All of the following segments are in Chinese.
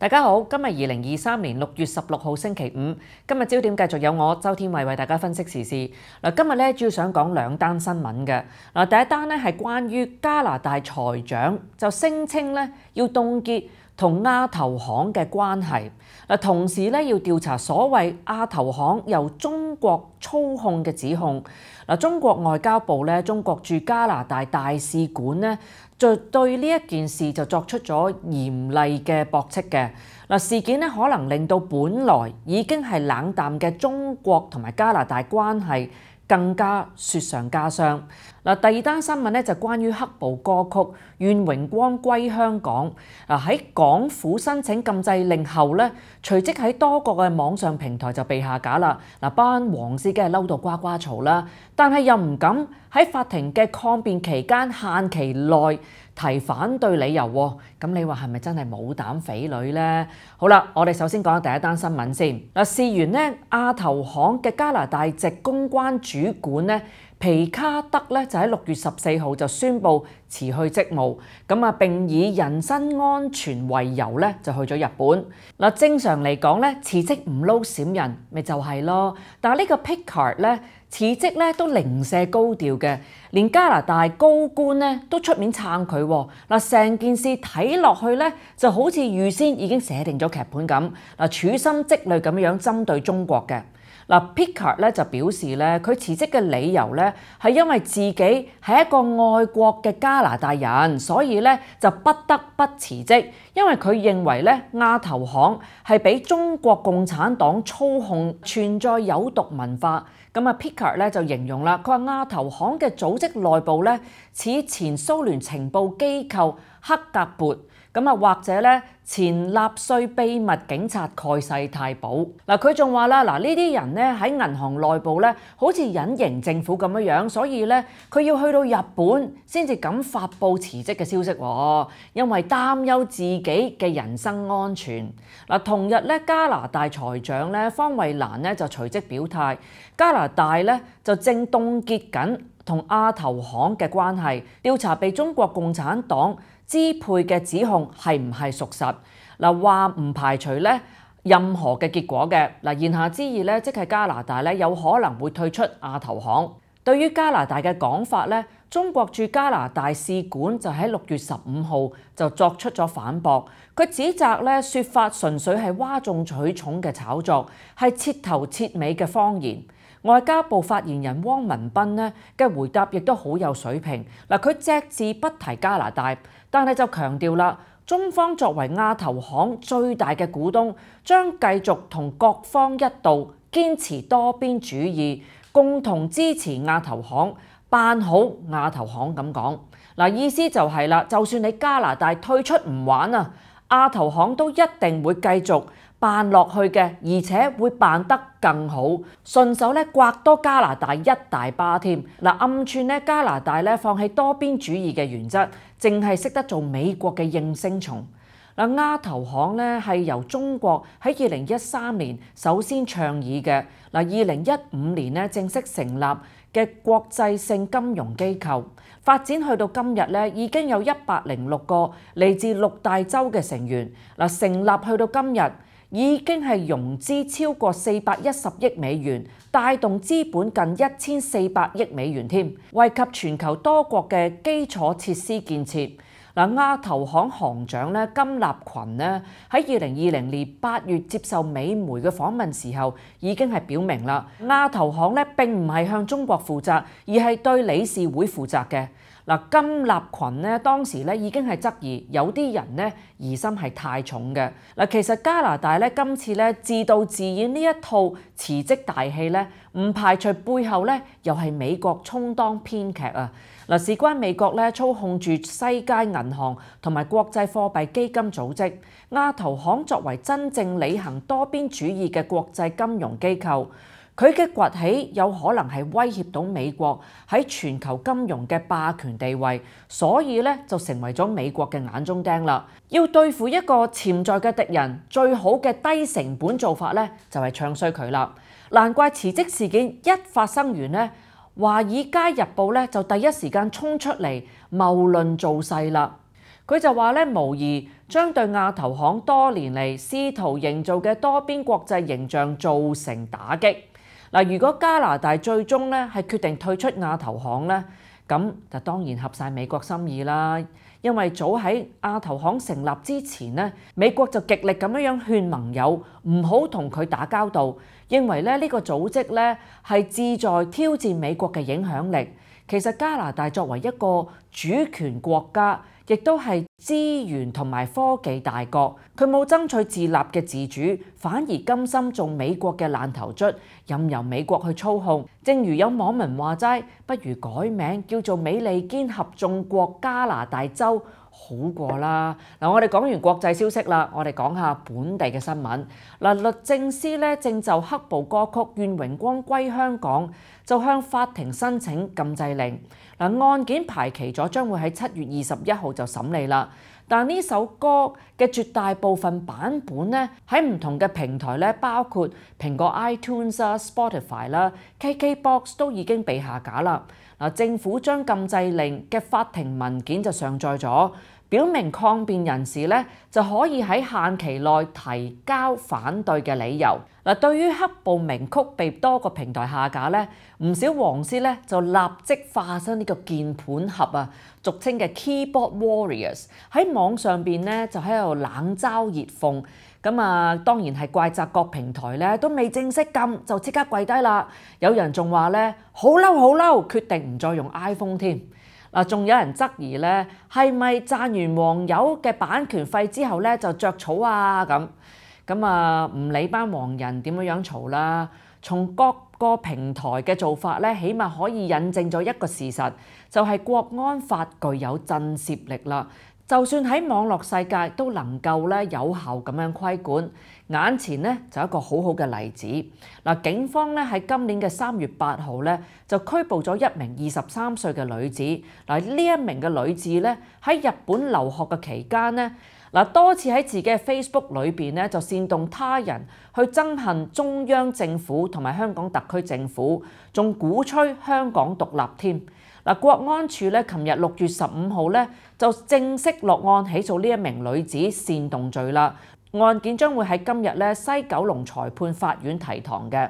大家好，今日二零二三年六月十六号星期五，今日焦点继续有我周天伟为大家分析时事。嗱，今日咧主要想讲两单新闻嘅，嗱第一单咧系关于加拿大财长就声称咧要冻结。同亞投行嘅關係嗱，同時咧要調查所謂亞投行由中國操控嘅指控嗱，中國外交部咧、中國駐加拿大大使館咧，就對呢一件事就作出咗嚴厲嘅駁斥嘅嗱，事件可能令到本來已經係冷淡嘅中國同埋加拿大關係。更加雪上加霜。嗱，第二單新聞咧就關於黑暴歌曲《願榮光歸香港》。啊，喺港府申請禁制令後咧，隨即喺多個嘅網上平台就被下架啦。嗱，班黃絲梗係嬲到呱呱嘈啦，但係又唔敢喺法庭嘅抗辯期間限期内。提反對理由喎，咁你話係咪真係冇膽匪女呢？好啦，我哋首先講下第一單新聞先。嗱，事完呢，亞投行嘅加拿大籍公關主管呢。皮卡德咧就喺六月十四號就宣布辭去職務，咁啊並以人身安全為由咧就去咗日本。嗱，正常嚟講咧辭職唔撈閃人咪就係咯，但呢個皮 r 德咧辭職咧都零舍高調嘅，連加拿大高官咧都出面撐佢。嗱，成件事睇落去咧就好似預先已經寫定咗劇本咁，嗱，處心積慮咁樣針對中國嘅。嗱 p i k e r 咧就表示咧，佢辭職嘅理由咧係因為自己係一個愛國嘅加拿大人，所以咧就不得不辭職，因為佢認為咧亞投行係俾中國共產黨操控，存在有毒文化。咁啊 p i k e r 咧就形容啦，佢話亞投行嘅組織內部咧似前蘇聯情報機構克格勃。咁啊，或者咧，前納稅秘密警察蓋世太保嗱，佢仲話啦，嗱呢啲人咧喺銀行內部咧，好似隱形政府咁樣樣，所以咧，佢要去到日本先至敢發布辭職嘅消息，因為擔憂自己嘅人身安全嗱。同日咧，加拿大財長咧方慧蘭咧就隨即表態，加拿大咧就正凍結緊同亞投行嘅關係，調查被中國共產黨。支配嘅指控係唔係屬實？嗱，話唔排除咧任何嘅結果嘅嗱。言下之意咧，即係加拿大咧有可能會退出亞投行。對於加拿大嘅講法咧，中國駐加拿大使館就喺六月十五號就作出咗反駁，佢指責咧説法純粹係挖眾取寵嘅炒作，係切頭切尾嘅謊言。外交部發言人汪文斌咧嘅回答亦都好有水平嗱，佢隻字不提加拿大，但系就強調啦，中方作為亞投行最大嘅股東，將繼續同各方一道堅持多邊主義，共同支持亞投行辦好亞投行咁講嗱，意思就係啦，就算你加拿大退出唔玩啊！亞投行都一定會繼續辦落去嘅，而且會辦得更好，順手咧刮多加拿大一大巴添。嗱，暗串咧加拿大咧放棄多邊主義嘅原則，淨係識得做美國嘅應聲蟲。嗱，亞投行咧係由中國喺二零一三年首先倡議嘅，嗱二零一五年咧正式成立。嘅國際性金融機構發展去到今日咧，已經有一百零六個嚟自六大洲嘅成員。嗱，成立去到今日已經係融資超過四百一十億美元，帶動資本近一千四百億美元添，惠及全球多國嘅基礎設施建設。嗱，亞投行行長咧金立群咧喺二零二零年八月接受美媒嘅訪問時候，已經係表明啦，亞投行咧並唔係向中國負責，而係對理事會負責嘅。嗱，金立群咧當時咧已經係質疑有啲人咧疑心係太重嘅。嗱，其實加拿大咧今次咧自導自演呢一套辭職大戲咧，唔排除背後咧又係美國充當編劇啊。嗱，事關美國咧操控住世界銀行同埋國際貨幣基金組織，亞投行作為真正履行多邊主義嘅國際金融機構。佢嘅崛起有可能係威脅到美國喺全球金融嘅霸權地位，所以咧就成為咗美國嘅眼中釘啦。要對付一個潛在嘅敵人，最好嘅低成本做法咧就係唱衰佢啦。難怪辭職事件一發生完咧，《華爾街日報》咧就第一時間衝出嚟謀論造勢啦。佢就話咧，無疑將對亞投行多年嚟試圖營造嘅多邊國際形象造成打擊。嗱，如果加拿大最終咧係決定退出亞投行咧，咁就當然合曬美國心意啦。因為早喺亞投行成立之前咧，美國就極力咁樣樣勸盟友唔好同佢打交道，認為咧呢個組織咧係志在挑戰美國嘅影響力。其實加拿大作為一個主權國家，亦都係資源同埋科技大國，佢冇爭取自立嘅自主，反而甘心做美國嘅爛頭卒，任由美國去操控。正如有網民話齋，不如改名叫做美利堅合眾國加拿大州。好過啦嗱，我哋講完國際消息啦，我哋講下本地嘅新聞嗱。律政司咧正就黑暴歌曲《願榮光歸香港》就向法庭申請禁制令嗱，案件排期咗，將會喺七月二十一號就審理啦。但呢首歌嘅絕大部分版本咧，喺唔同嘅平台咧，包括蘋果 iTunes 啦、Spotify 啦、KKBox 都已經被下架啦。嗱，政府將禁制令嘅法庭文件就上載咗。表明抗辯人士咧就可以喺限期内提交反對嘅理由。嗱，對於黑暴名曲被多個平台下架咧，唔少黃絲咧就立即化身呢個鍵盤俠啊，俗稱嘅 keyboard warriors 喺網上邊咧就喺度冷嘲熱諷。咁啊，當然係怪責各平台咧都未正式禁就即刻跪低啦。有人仲話咧好嬲好嬲，決定唔再用 iPhone 添。嗱，仲有人質疑咧，係咪賺完黃友嘅版權費之後咧就著草啊？咁咁啊，唔理班黃人點樣樣嘈啦，從各個平台嘅做法咧，起碼可以引證咗一個事實，就係國安法具有震攝力啦。就算喺網絡世界都能夠咧有效咁樣規管。眼前咧就一個好好嘅例子，嗱，警方咧喺今年嘅三月八號咧就拘捕咗一名二十三歲嘅女子，嗱呢一名嘅女子咧喺日本留學嘅期間咧，嗱多次喺自己嘅 Facebook 裏面咧就煽動他人去憎恨中央政府同埋香港特區政府，仲鼓吹香港獨立添，嗱國安處咧琴日六月十五號咧就正式落案起訴呢一名女子煽動罪啦。案件將會喺今日咧西九龍裁判法院提堂嘅。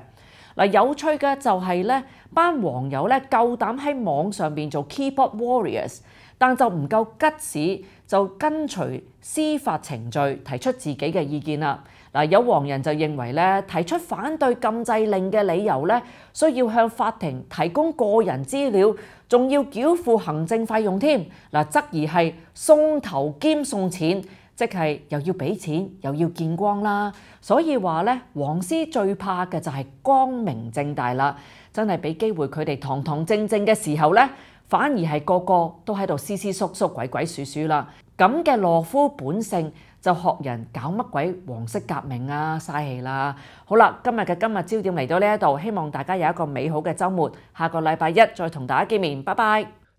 嗱有趣嘅就係咧，班黃友咧夠膽喺網上邊做 k e y b o a r d Warriors，但就唔夠吉屎就跟隨司法程序提出自己嘅意見啦。嗱有黃人就認為咧，提出反對禁制令嘅理由咧，需要向法庭提供個人資料，仲要繳付行政費用添。嗱質疑係送頭兼送錢。即系又要俾錢又要見光啦，所以話咧，黃絲最怕嘅就係光明正大啦。真係俾機會佢哋堂堂正正嘅時候咧，反而係個個都喺度斯斯縮縮、鬼鬼祟祟啦。咁嘅懦夫本性就學人搞乜鬼黃色革命啊，嘥氣啦！好啦，今日嘅今日焦點嚟到呢一度，希望大家有一個美好嘅週末。下個禮拜一再同大家見面，拜拜。